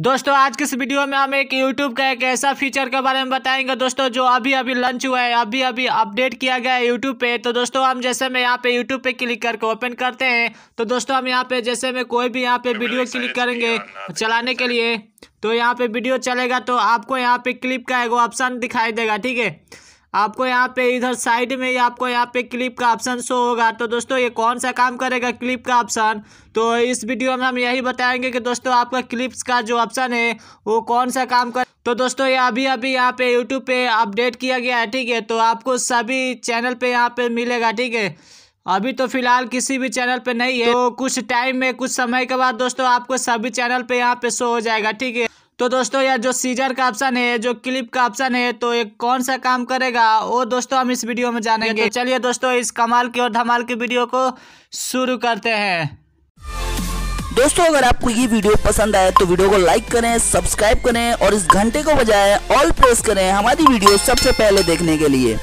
दोस्तों आज के इस वीडियो में हम एक YouTube का एक ऐसा फीचर के बारे में बताएंगे दोस्तों जो अभी अभी लॉन्च हुआ है अभी अभी अपडेट किया गया है YouTube पे तो दोस्तों हम जैसे मैं यहाँ पे YouTube पे क्लिक करके ओपन करते हैं तो दोस्तों हम यहाँ पे जैसे मैं कोई भी यहाँ पे वीडियो क्लिक करेंगे चलाने के लिए तो यहाँ पे वीडियो चलेगा तो आपको यहाँ पे क्लिप का एगो ऑप्शन दिखाई देगा ठीक है आपको यहाँ पे इधर साइड में ही आपको यहाँ पे क्लिप का ऑप्शन शो होगा तो दोस्तों ये कौन सा काम करेगा क्लिप का ऑप्शन तो इस वीडियो में हम यही बताएंगे कि दोस्तों आपका क्लिप्स का जो ऑप्शन है वो कौन सा काम कर तो दोस्तों ये अभी अभी यहाँ पे यूट्यूब पे अपडेट किया गया है ठीक है तो आपको सभी चैनल पे यहाँ पे मिलेगा ठीक है अभी तो फिलहाल किसी भी चैनल पे नहीं है तो कुछ टाइम में कुछ समय के बाद दोस्तों आपको सभी चैनल पे यहाँ पे शो हो जाएगा ठीक है तो दोस्तों यार जो सीजर का ऑप्शन है जो क्लिप का ऑप्शन है तो ये कौन सा काम करेगा वो दोस्तों हम इस वीडियो में जानेंगे तो चलिए दोस्तों इस कमाल की और धमाल की वीडियो को शुरू करते हैं दोस्तों अगर आपको ये वीडियो पसंद आए तो वीडियो को लाइक करें सब्सक्राइब करें और इस घंटे को बजाय ऑल प्रेस करें हमारी वीडियो सबसे पहले देखने के लिए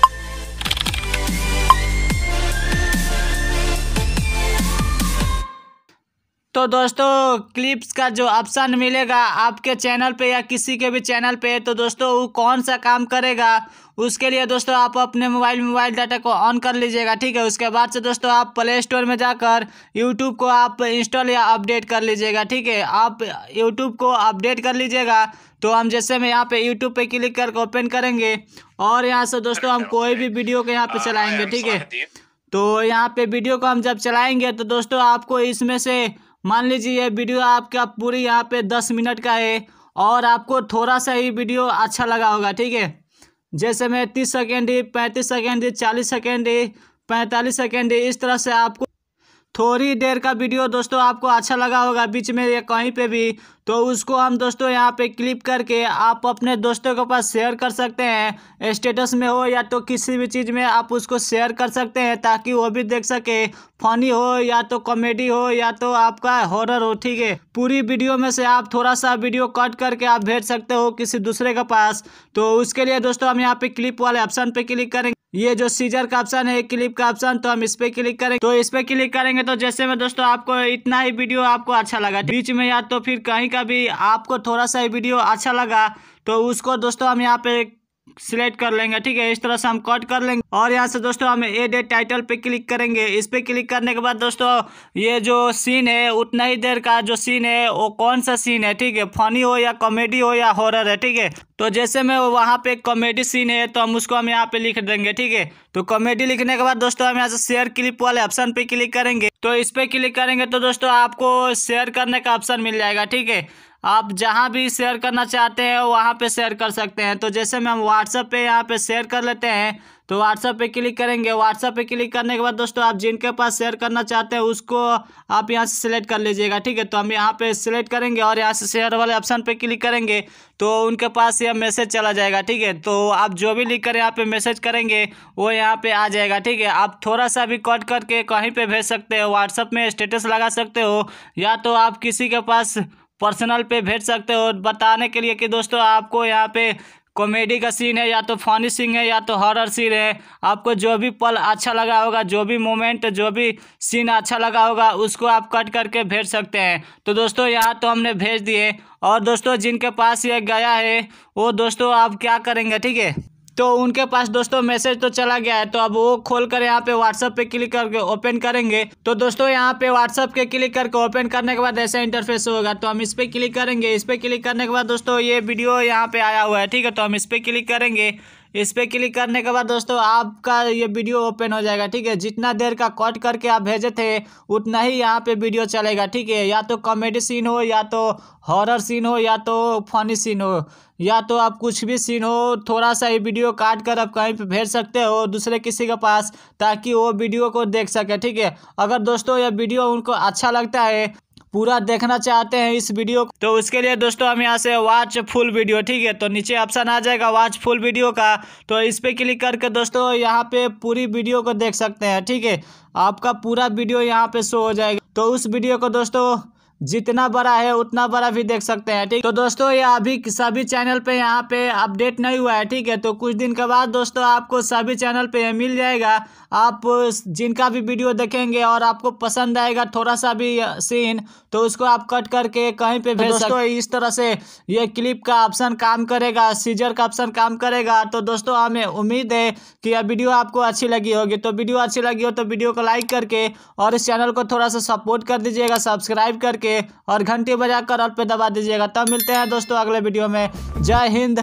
तो दोस्तों क्लिप्स का जो ऑप्शन मिलेगा आपके चैनल पे या किसी के भी चैनल पे तो दोस्तों वो कौन सा काम करेगा उसके लिए दोस्तों आप अपने मोबाइल मोबाइल डाटा को ऑन कर लीजिएगा ठीक है उसके बाद से दोस्तों आप प्ले स्टोर में जाकर यूट्यूब को आप इंस्टॉल या अपडेट कर लीजिएगा ठीक है आप यूट्यूब को अपडेट कर लीजिएगा तो हम जैसे मैं यहाँ पे यूट्यूब पे क्लिक करके ओपन करेंगे और यहाँ से दोस्तों हम अच्छा, कोई भी वीडियो को यहाँ पे चलाएंगे ठीक है तो यहाँ पे वीडियो को हम जब चलाएंगे तो दोस्तों आपको इसमें से मान लीजिए यह वीडियो आपका पूरी यहाँ पे दस मिनट का है और आपको थोड़ा सा ही वीडियो अच्छा लगा होगा ठीक है जैसे मैं तीस सेकेंड ही पैंतीस सेकेंड ही चालीस सेकेंड ही पैंतालीस सेकेंड ही इस तरह से आपको थोड़ी देर का वीडियो दोस्तों आपको अच्छा लगा होगा बीच में या कहीं पे भी तो उसको हम दोस्तों यहाँ पे क्लिप करके आप अपने दोस्तों के पास शेयर कर सकते हैं स्टेटस में हो या तो किसी भी चीज़ में आप उसको शेयर कर सकते हैं ताकि वो भी देख सके फनी हो या तो कॉमेडी हो या तो आपका हॉरर हो ठीक है पूरी वीडियो में से आप थोड़ा सा वीडियो कट करके आप भेज सकते हो किसी दूसरे के पास तो उसके लिए दोस्तों हम यहाँ पे क्लिप वाले ऑप्शन पे क्लिक करेंगे ये जो सीजर का ऑप्शन है क्लिप का ऑप्शन तो हम इस पे क्लिक करेंगे तो इस पे क्लिक करेंगे तो जैसे में दोस्तों आपको इतना ही वीडियो आपको अच्छा लगा बीच में या तो फिर कहीं का भी आपको थोड़ा सा वीडियो अच्छा लगा तो उसको दोस्तों हम यहाँ पे सिलेक्ट कर लेंगे ठीक है इस तरह से हम कट कर लेंगे और यहाँ से दोस्तों हम एड टाइटल पे क्लिक करेंगे इस पे क्लिक करने के बाद दोस्तों ये जो सीन है उतना ही देर का जो सीन है वो कौन सा सीन है ठीक है फनी हो या कॉमेडी हो या हॉरर है ठीक है तो जैसे मैं वहाँ पे कॉमेडी सीन है तो हम उसको हम यहाँ पे लिख देंगे ठीक है तो कॉमेडी लिखने के बाद दोस्तों हम यहाँ से शेयर क्लिप वाले ऑप्शन पे क्लिक करेंगे तो इस पर क्लिक करेंगे तो दोस्तों आपको शेयर करने का ऑप्शन मिल जाएगा ठीक है आप जहाँ भी शेयर करना चाहते हैं वहाँ पे शेयर कर सकते हैं तो जैसे मैं हम व्हाट्सअप पे यहाँ पे शेयर कर लेते हैं तो व्हाट्सएप पे क्लिक करेंगे व्हाट्सएप पे क्लिक करने के बाद दोस्तों आप जिनके पास शेयर करना चाहते हैं उसको आप यहाँ से सिलेक्ट कर लीजिएगा ठीक है तो हम यहाँ पे सिलेक्ट करेंगे और यहाँ से शेयर वाले ऑप्शन पे क्लिक करेंगे तो उनके पास यह मैसेज चला जाएगा ठीक है तो आप जो भी लिख कर यहाँ पे मैसेज करेंगे वो यहाँ पे आ जाएगा ठीक है आप थोड़ा सा भी कट करके कहीं पर भेज सकते हो व्हाट्सअप में स्टेटस लगा सकते हो या तो आप किसी के पास पर्सनल पे भेज सकते हो बताने के लिए कि दोस्तों आपको यहाँ पे कॉमेडी का सीन है या तो फनी सीन है या तो हॉरर सीन है आपको जो भी पल अच्छा लगा होगा जो भी मोमेंट जो भी सीन अच्छा लगा होगा उसको आप कट करके भेज सकते हैं तो दोस्तों यहाँ तो हमने भेज दिए और दोस्तों जिनके पास ये गया है वो दोस्तों आप क्या करेंगे ठीक है तो उनके पास दोस्तों मैसेज तो चला गया है तो अब वो खोल कर यहाँ पे व्हाट्सअप पे क्लिक करके ओपन करेंगे तो दोस्तों यहाँ पे व्हाट्सअप के क्लिक करके ओपन करने के बाद ऐसा इंटरफेस होगा तो हम इस पर क्लिक करेंगे इस पर क्लिक करने के बाद दोस्तों ये वीडियो यहाँ पे आया हुआ है ठीक है तो हम इस पर क्लिक करेंगे इस पर क्लिक करने के बाद दोस्तों आपका ये वीडियो ओपन हो जाएगा ठीक है जितना देर का कट करके आप भेजे थे उतना ही यहाँ पे वीडियो चलेगा ठीक है या तो कॉमेडी सीन हो या तो हॉरर सीन हो या तो फनी सीन हो या तो आप कुछ भी सीन हो थोड़ा सा ये वीडियो काट कर आप कहीं पे भेज सकते हो दूसरे किसी के पास ताकि वो वीडियो को देख सके ठीक है अगर दोस्तों यह वीडियो उनको अच्छा लगता है पूरा देखना चाहते हैं इस वीडियो तो उसके लिए दोस्तों हम यहाँ से वॉच फुल वीडियो ठीक है तो नीचे ऑप्शन आ जाएगा वॉच फुल वीडियो का तो इस पर क्लिक करके दोस्तों यहाँ पे पूरी वीडियो को देख सकते हैं ठीक है आपका पूरा वीडियो यहाँ पे शो हो जाएगा तो उस वीडियो को दोस्तों जितना बड़ा है उतना बड़ा भी देख सकते हैं ठीक तो दोस्तों ये अभी सभी चैनल पे यहाँ पे अपडेट नहीं हुआ है ठीक है तो कुछ दिन के बाद दोस्तों आपको सभी चैनल पे मिल जाएगा आप जिनका भी वीडियो देखेंगे और आपको पसंद आएगा थोड़ा सा भी सीन तो उसको आप कट करके कहीं पे तो भेज तो दोस्तों इस तरह से ये क्लिप का ऑप्शन काम करेगा सीजर का ऑप्शन काम करेगा तो दोस्तों हमें उम्मीद है कि यह वीडियो आपको अच्छी लगी होगी तो वीडियो अच्छी लगी हो तो वीडियो को लाइक करके और इस चैनल को थोड़ा सा सपोर्ट कर दीजिएगा सब्सक्राइब करके और घंटी बजाकर कर पे दबा दीजिएगा तब मिलते हैं दोस्तों अगले वीडियो में जय हिंद